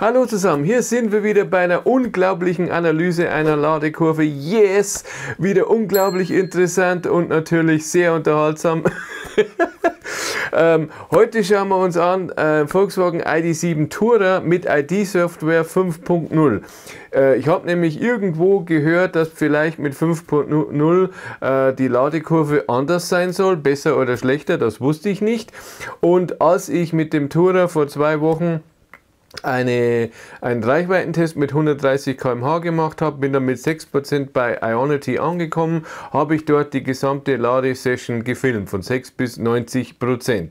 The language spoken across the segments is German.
Hallo zusammen, hier sind wir wieder bei einer unglaublichen Analyse einer Ladekurve. Yes, wieder unglaublich interessant und natürlich sehr unterhaltsam. ähm, heute schauen wir uns an äh, Volkswagen ID7 Tourer mit ID-Software 5.0. Äh, ich habe nämlich irgendwo gehört, dass vielleicht mit 5.0 äh, die Ladekurve anders sein soll, besser oder schlechter, das wusste ich nicht. Und als ich mit dem Tourer vor zwei Wochen eine, einen Reichweitentest mit 130 km/h gemacht habe, bin dann mit 6% bei Ionity angekommen, habe ich dort die gesamte Ladesession gefilmt, von 6 bis 90%.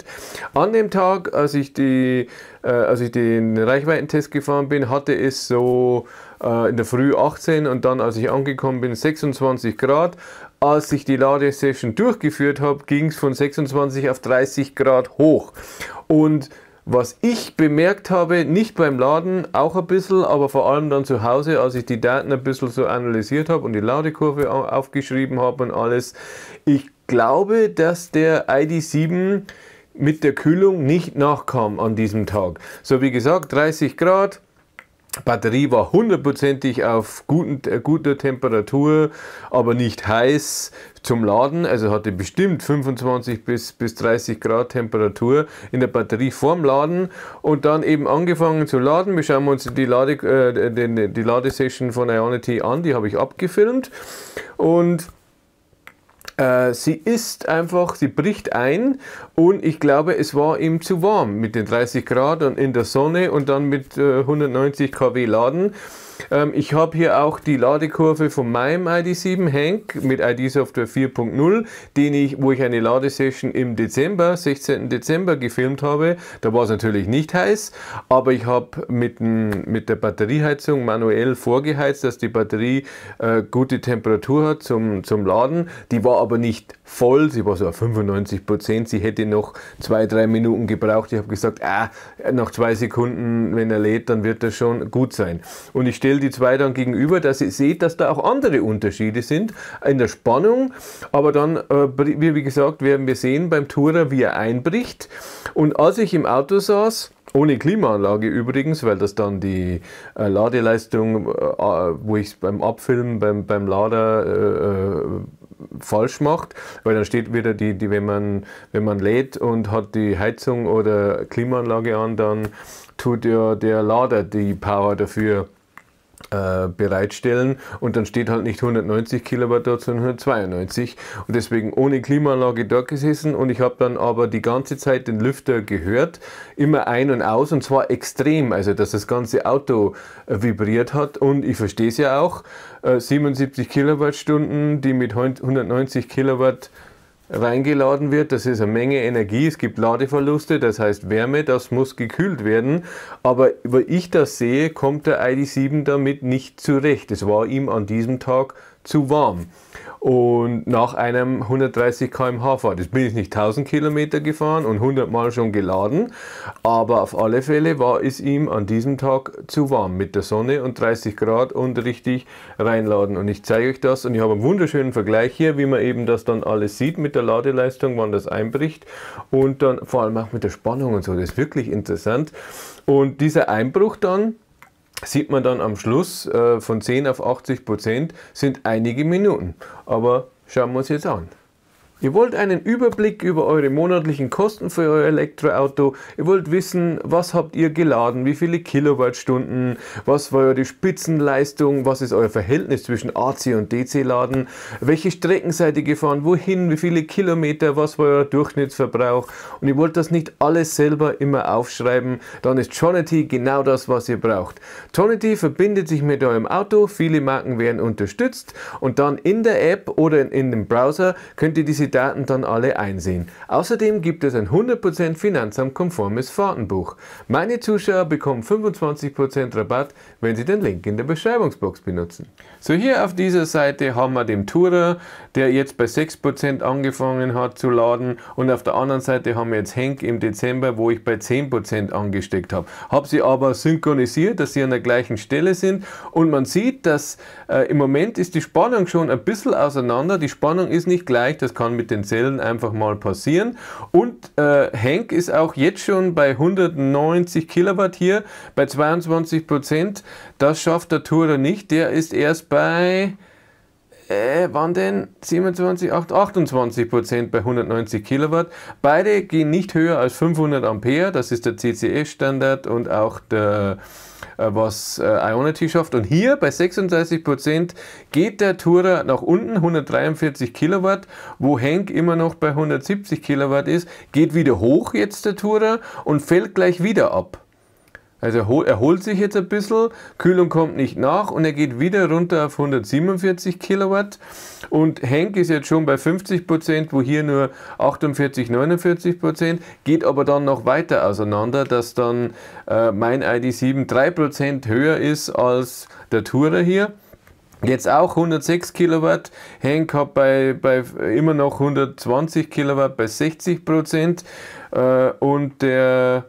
An dem Tag, als ich, die, äh, als ich den Reichweitentest gefahren bin, hatte es so äh, in der Früh 18 und dann, als ich angekommen bin, 26 Grad. Als ich die Ladesession durchgeführt habe, ging es von 26 auf 30 Grad hoch. Und was ich bemerkt habe, nicht beim Laden, auch ein bisschen, aber vor allem dann zu Hause, als ich die Daten ein bisschen so analysiert habe und die Ladekurve aufgeschrieben habe und alles, ich glaube, dass der ID7 mit der Kühlung nicht nachkam an diesem Tag. So wie gesagt, 30 Grad, Batterie war hundertprozentig auf guten, äh, guter Temperatur, aber nicht heiß zum Laden. Also hatte bestimmt 25 bis, bis 30 Grad Temperatur in der Batterie vorm Laden und dann eben angefangen zu laden. Wir schauen uns die, Lade, äh, den, die Ladesession von Ionity an, die habe ich abgefilmt und äh, sie ist einfach, sie bricht ein und ich glaube, es war ihm zu warm mit den 30 Grad und in der Sonne und dann mit äh, 190 kW Laden. Ähm, ich habe hier auch die Ladekurve von meinem ID7 Hank mit ID Software 4.0, ich, wo ich eine Ladesession im Dezember, 16. Dezember gefilmt habe. Da war es natürlich nicht heiß, aber ich habe mit, mit der Batterieheizung manuell vorgeheizt, dass die Batterie äh, gute Temperatur hat zum, zum Laden. Die war aber nicht voll, sie war so auf 95 Prozent. Sie hätte noch zwei, drei Minuten gebraucht. Ich habe gesagt, ah, nach zwei Sekunden, wenn er lädt, dann wird das schon gut sein. Und ich stelle die zwei dann gegenüber, dass ihr seht, dass da auch andere Unterschiede sind in der Spannung. Aber dann, äh, wie, gesagt, werden wir sehen beim Tourer, wie er einbricht. Und als ich im Auto saß, ohne Klimaanlage übrigens, weil das dann die äh, Ladeleistung, äh, äh wo ich es beim Abfilmen, beim, beim Lader äh, äh, falsch macht, weil dann steht wieder die, die wenn, man, wenn man lädt und hat die Heizung oder Klimaanlage an, dann tut ja der Lader die Power dafür äh, bereitstellen und dann steht halt nicht 190 Kilowatt, dort, sondern 192 und deswegen ohne Klimaanlage dort gesessen und ich habe dann aber die ganze Zeit den Lüfter gehört, immer ein und aus und zwar extrem, also dass das ganze Auto äh, vibriert hat und ich verstehe es ja auch, 77 äh, Kilowattstunden, die mit 190 Kilowatt reingeladen wird. Das ist eine Menge Energie. Es gibt Ladeverluste, das heißt Wärme, das muss gekühlt werden. Aber wie ich das sehe, kommt der ID7 damit nicht zurecht. Es war ihm an diesem Tag zu warm und nach einem 130 km/h Fahrt. Jetzt bin ich nicht 1000 km gefahren und 100 Mal schon geladen, aber auf alle Fälle war es ihm an diesem Tag zu warm mit der Sonne und 30 Grad und richtig reinladen. Und ich zeige euch das und ich habe einen wunderschönen Vergleich hier, wie man eben das dann alles sieht mit der Ladeleistung, wann das einbricht und dann vor allem auch mit der Spannung und so. Das ist wirklich interessant. Und dieser Einbruch dann, sieht man dann am Schluss äh, von 10 auf 80 Prozent sind einige Minuten. Aber schauen wir uns jetzt an. Ihr wollt einen Überblick über eure monatlichen Kosten für euer Elektroauto. Ihr wollt wissen, was habt ihr geladen, wie viele Kilowattstunden, was war eure Spitzenleistung, was ist euer Verhältnis zwischen AC und DC Laden, welche Strecken seid ihr gefahren, wohin, wie viele Kilometer, was war euer Durchschnittsverbrauch. Und ihr wollt das nicht alles selber immer aufschreiben, dann ist Tronity genau das, was ihr braucht. Tronity verbindet sich mit eurem Auto, viele Marken werden unterstützt und dann in der App oder in dem Browser könnt ihr diese die Daten dann alle einsehen. Außerdem gibt es ein 100% Finanzamt-konformes Fahrtenbuch. Meine Zuschauer bekommen 25% Rabatt, wenn sie den Link in der Beschreibungsbox benutzen. So hier auf dieser Seite haben wir den Tourer, der jetzt bei 6% angefangen hat zu laden und auf der anderen Seite haben wir jetzt Henk im Dezember, wo ich bei 10% angesteckt habe. Habe sie aber synchronisiert, dass sie an der gleichen Stelle sind und man sieht, dass äh, im Moment ist die Spannung schon ein bisschen auseinander. Die Spannung ist nicht gleich, das kann mit den Zellen einfach mal passieren. Und äh, Henk ist auch jetzt schon bei 190 Kilowatt hier, bei 22 Prozent. Das schafft der Tourer nicht. Der ist erst bei äh, waren denn 27, 8, 28 Prozent bei 190 Kilowatt. Beide gehen nicht höher als 500 Ampere, das ist der CCS-Standard und auch der, äh, was äh, Ionity schafft. Und hier bei 36 Prozent geht der Tourer nach unten, 143 Kilowatt, wo Henk immer noch bei 170 Kilowatt ist, geht wieder hoch jetzt der Tourer und fällt gleich wieder ab. Also er holt sich jetzt ein bisschen, Kühlung kommt nicht nach und er geht wieder runter auf 147 Kilowatt. Und Henk ist jetzt schon bei 50 Prozent, wo hier nur 48, 49 Prozent, geht aber dann noch weiter auseinander, dass dann äh, mein ID7 3 Prozent höher ist als der Tourer hier. Jetzt auch 106 Kilowatt. Henk hat bei, bei immer noch 120 Kilowatt bei 60 Prozent äh, und der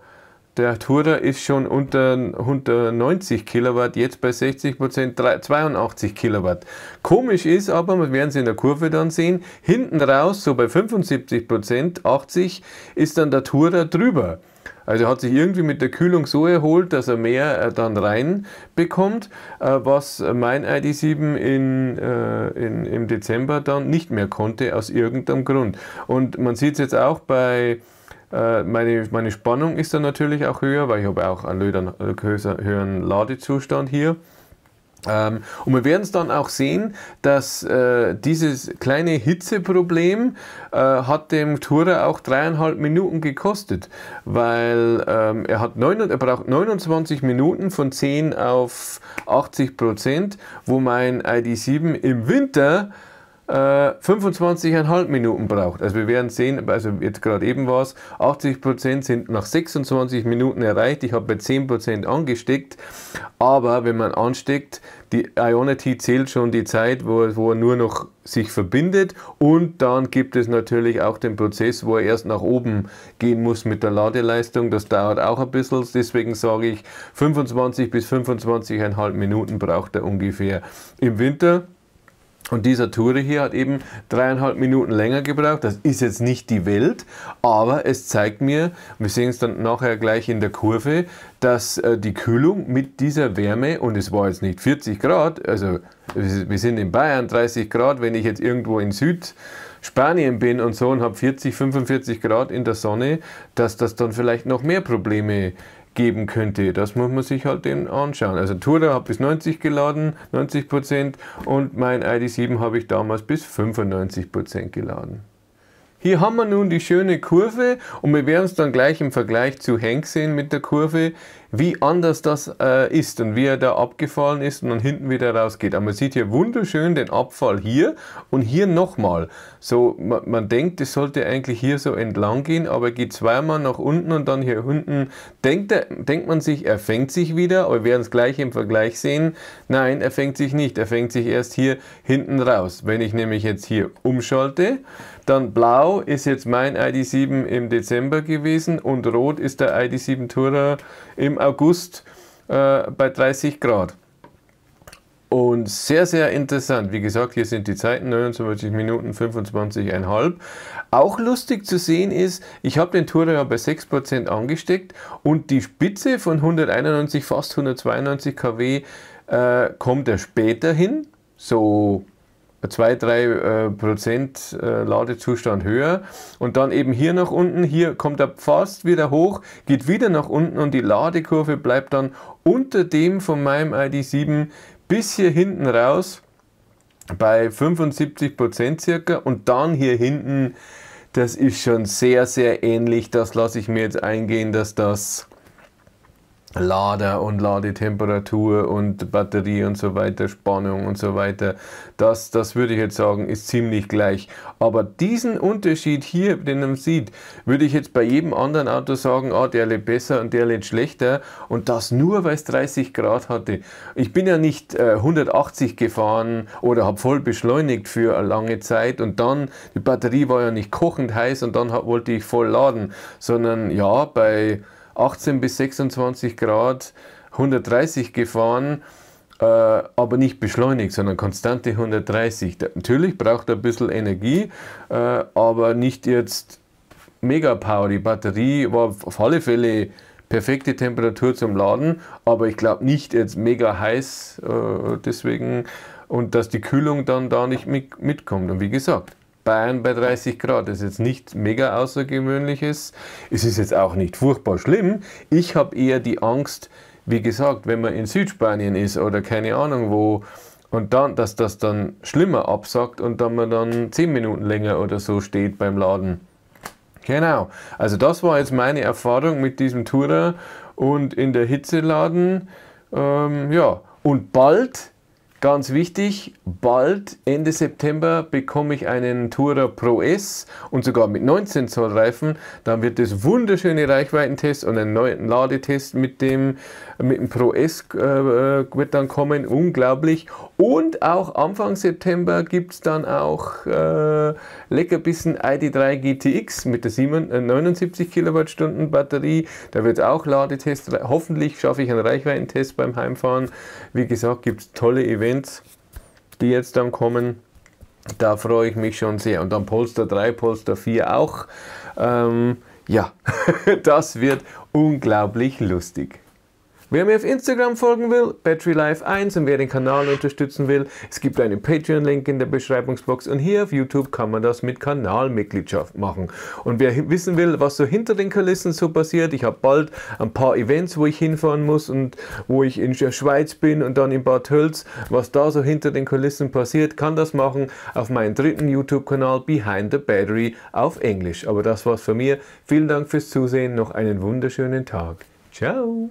der Tourer ist schon unter, unter 90 Kilowatt, jetzt bei 60 Prozent 82 Kilowatt. Komisch ist aber, wir werden es in der Kurve dann sehen, hinten raus, so bei 75 Prozent, 80, ist dann der Tourer drüber. Also hat sich irgendwie mit der Kühlung so erholt, dass er mehr äh, dann rein bekommt, äh, was mein ID7 in, äh, in, im Dezember dann nicht mehr konnte, aus irgendeinem Grund. Und man sieht es jetzt auch bei äh, meine, meine Spannung ist dann natürlich auch höher, weil ich habe auch einen höheren Ladezustand hier. Ähm, und wir werden es dann auch sehen, dass äh, dieses kleine Hitzeproblem äh, hat dem Tourer auch dreieinhalb Minuten gekostet, weil ähm, er, hat neun, er braucht 29 Minuten von 10 auf 80 Prozent, wo mein ID7 im Winter äh, 25,5 Minuten braucht. Also wir werden sehen, also jetzt gerade eben war es, 80% sind nach 26 Minuten erreicht. Ich habe bei 10% angesteckt. Aber wenn man ansteckt, die Ionity zählt schon die Zeit, wo, wo er nur noch sich verbindet. Und dann gibt es natürlich auch den Prozess, wo er erst nach oben gehen muss mit der Ladeleistung. Das dauert auch ein bisschen. Deswegen sage ich, 25 bis 25,5 Minuten braucht er ungefähr im Winter. Und dieser Touri hier hat eben dreieinhalb Minuten länger gebraucht. Das ist jetzt nicht die Welt, aber es zeigt mir, wir sehen es dann nachher gleich in der Kurve, dass äh, die Kühlung mit dieser Wärme, und es war jetzt nicht 40 Grad, also wir sind in Bayern 30 Grad, wenn ich jetzt irgendwo in Südspanien bin und so und habe 40, 45 Grad in der Sonne, dass das dann vielleicht noch mehr Probleme gibt geben könnte. Das muss man sich halt eben anschauen. Also Tura habe bis 90 geladen, 90 Prozent und mein ID7 habe ich damals bis 95 Prozent geladen. Hier haben wir nun die schöne Kurve und wir werden es dann gleich im Vergleich zu Hank sehen mit der Kurve, wie anders das äh, ist und wie er da abgefallen ist und dann hinten wieder rausgeht. Aber man sieht hier wunderschön den Abfall hier und hier nochmal. So, man, man denkt, es sollte eigentlich hier so entlang gehen, aber geht zweimal nach unten und dann hier unten denkt, er, denkt man sich, er fängt sich wieder, aber wir werden es gleich im Vergleich sehen. Nein, er fängt sich nicht, er fängt sich erst hier hinten raus. Wenn ich nämlich jetzt hier umschalte, dann blau ist jetzt mein ID7 im Dezember gewesen und rot ist der ID7 Tourer im August äh, bei 30 Grad. Und sehr, sehr interessant. Wie gesagt, hier sind die Zeiten 29 Minuten 25,5. Auch lustig zu sehen ist, ich habe den Tourer bei 6% angesteckt und die Spitze von 191, fast 192 kW äh, kommt er später hin. So 2, 3 äh, Prozent äh, Ladezustand höher und dann eben hier nach unten, hier kommt er fast wieder hoch, geht wieder nach unten und die Ladekurve bleibt dann unter dem von meinem ID7 bis hier hinten raus bei 75 Prozent circa und dann hier hinten, das ist schon sehr, sehr ähnlich, das lasse ich mir jetzt eingehen, dass das Lader und Ladetemperatur und Batterie und so weiter, Spannung und so weiter. Das, das würde ich jetzt sagen, ist ziemlich gleich. Aber diesen Unterschied hier, den man sieht, würde ich jetzt bei jedem anderen Auto sagen, ah, der lädt besser und der lädt schlechter. Und das nur, weil es 30 Grad hatte. Ich bin ja nicht äh, 180 gefahren oder habe voll beschleunigt für eine lange Zeit und dann, die Batterie war ja nicht kochend heiß und dann hab, wollte ich voll laden, sondern ja, bei 18 bis 26 Grad 130 gefahren, äh, aber nicht beschleunigt, sondern konstante 130. Natürlich braucht er ein bisschen Energie, äh, aber nicht jetzt mega Power. Die Batterie war auf alle Fälle perfekte Temperatur zum Laden, aber ich glaube nicht jetzt mega heiß äh, deswegen und dass die Kühlung dann da nicht mit, mitkommt. Und wie gesagt, Bayern bei 30 Grad. Das ist jetzt nichts mega außergewöhnliches. Es ist jetzt auch nicht furchtbar schlimm. Ich habe eher die Angst, wie gesagt, wenn man in Südspanien ist oder keine Ahnung wo, und dann, dass das dann schlimmer absackt und dann man dann 10 Minuten länger oder so steht beim Laden. Genau. Also das war jetzt meine Erfahrung mit diesem Tourer und in der Hitzeladen. Ähm, ja, und bald Ganz wichtig, bald Ende September bekomme ich einen Tourer Pro S und sogar mit 19 Zoll Reifen. Dann wird es wunderschöne Reichweitentest und einen neuen Ladetest mit dem, mit dem Pro S äh, wird dann kommen. Unglaublich. Und auch Anfang September gibt es dann auch äh, Leckerbissen ID3 GTX mit der 79 äh, Kilowattstunden Batterie. Da wird auch Ladetest. Hoffentlich schaffe ich einen Reichweitentest beim Heimfahren. Wie gesagt, gibt es tolle Events Events, die jetzt dann kommen. Da freue ich mich schon sehr. Und dann Polster 3, Polster 4 auch. Ähm, ja, das wird unglaublich lustig. Wer mir auf Instagram folgen will, batterylife 1 und wer den Kanal unterstützen will, es gibt einen Patreon-Link in der Beschreibungsbox und hier auf YouTube kann man das mit Kanalmitgliedschaft machen. Und wer wissen will, was so hinter den Kulissen so passiert, ich habe bald ein paar Events, wo ich hinfahren muss und wo ich in der Schweiz bin und dann in Bad Hölz, was da so hinter den Kulissen passiert, kann das machen auf meinem dritten YouTube-Kanal Behind the Battery auf Englisch. Aber das war's von mir. Vielen Dank fürs Zusehen, noch einen wunderschönen Tag. Ciao!